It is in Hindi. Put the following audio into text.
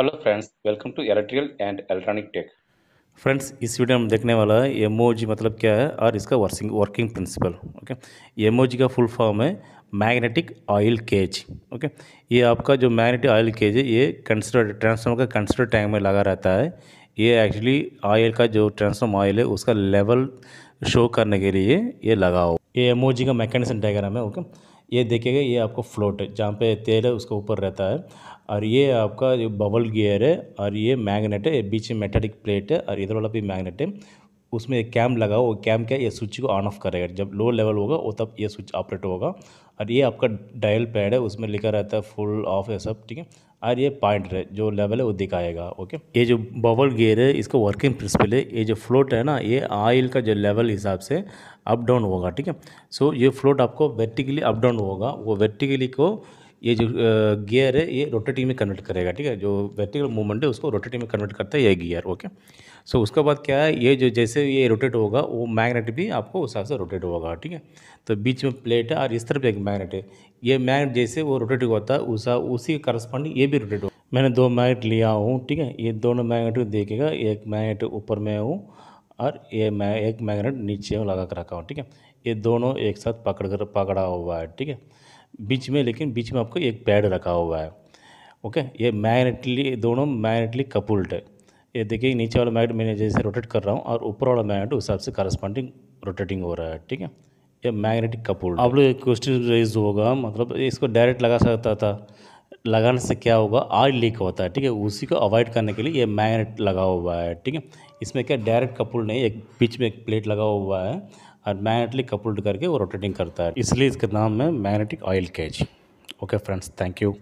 hello friends welcome to electrical and electronic tech friends इस वीडियो में देखने वाला है एमओजी मतलब क्या है और इसका वर्सिंग वर्किंग प्रिंसिपल ओके एमओजी का फुल फॉर्म है मैग्नेटिक ऑयल केज ओके ये आपका जो मैग्नेटिक ऑयल केज है ये कंसिडर ट्रांसफार्मर का कंसिडर टैंक में लगा रहता है ये एक्चुअली ऑयल का जो ट्रांसफॉर्म ऑयल है उसका लेवल शो करने के लिए ये लगा हो ये एमओजी का मैकेनिज्म डायग्राम है ओके ये देखिएगा ये आपको फ्लोट है जहाँ पे तेल है उसके ऊपर रहता है और ये आपका जो बबल गियर है और ये मैग्नेट है बीच में मेटालिक प्लेट है और इधर वाला भी मैग्नेट है उसमें एक कैम लगाओ वो कैम क्या ये स्विच को ऑन ऑफ करेगा जब लो लेवल होगा वो तब ये स्विच ऑपरेट होगा और ये आपका डायल पैड है उसमें लिखा रहता है फुल ऑफ ये सब ठीक है और ये पॉइंट है जो लेवल है वो दिखाएगा ओके ये जो बबल गियर है इसका वर्किंग प्रिंसिपल है ये जो फ्लोट है ना ये ऑयल का जो लेवल हिसाब से अप डाउन होगा ठीक है सो ये फ्लोट आपको वेटिकली अप डाउन होगा वो वेटिकली को ये जो गियर है ये रोटेटिंग में कन्वर्ट करेगा ठीक है जो वर्टिकल मूवमेंट है उसको रोटेटिंग में कन्वर्ट करता है ये गियर ओके सो so, उसके बाद क्या है ये जो जैसे ये रोटेट होगा वो मैग्नेट भी आपको उस हिसाब से रोटेट होगा ठीक है तो बीच में प्लेट है और इस तरफ एक मैग्नेट है ये मैग्नेट जैसे वो रोटेट होता है उस उसी करस्पॉन्डिंग ये भी रोटेट होगा मैंने दो मैग्नेट लिया हूँ ठीक है ये दोनों मैग्नेट देखेगा एक मैग्नेट ऊपर में हूँ और ये मैं एक मैग्नेट नीचे लगा कर रखा हूँ ठीक है ये दोनों एक साथ पकड़ कर पकड़ा हुआ है ठीक है बीच में लेकिन बीच में आपको एक पैड रखा हुआ है ओके ये मैग्नेटली दोनों मैग्नेटली कपुल्ड है ये देखिए नीचे वाला मैग्नेट मैंने जैसे रोटेट कर रहा हूँ और ऊपर वाला मैग्नेट उस हिसाब से करस्पॉन्डिंग रोटेटिंग हो रहा है ठीक है ये मैग्नेटिक कपुल्ड आप लोग एक क्वेश्चन रेज होगा मतलब इसको डायरेक्ट लगा सकता था लगाने से क्या होगा ऑयल लीक होता है ठीक है उसी को अवॉइड करने के लिए ये मैग्नेट लगा हुआ है ठीक है इसमें क्या डायरेक्ट कपुल नहीं एक बीच में एक प्लेट लगा हुआ है और मैग्नेटिकली कपल्ड करके वो रोटेटिंग करता है इसलिए इसका नाम है magnetic oil gauge okay friends thank you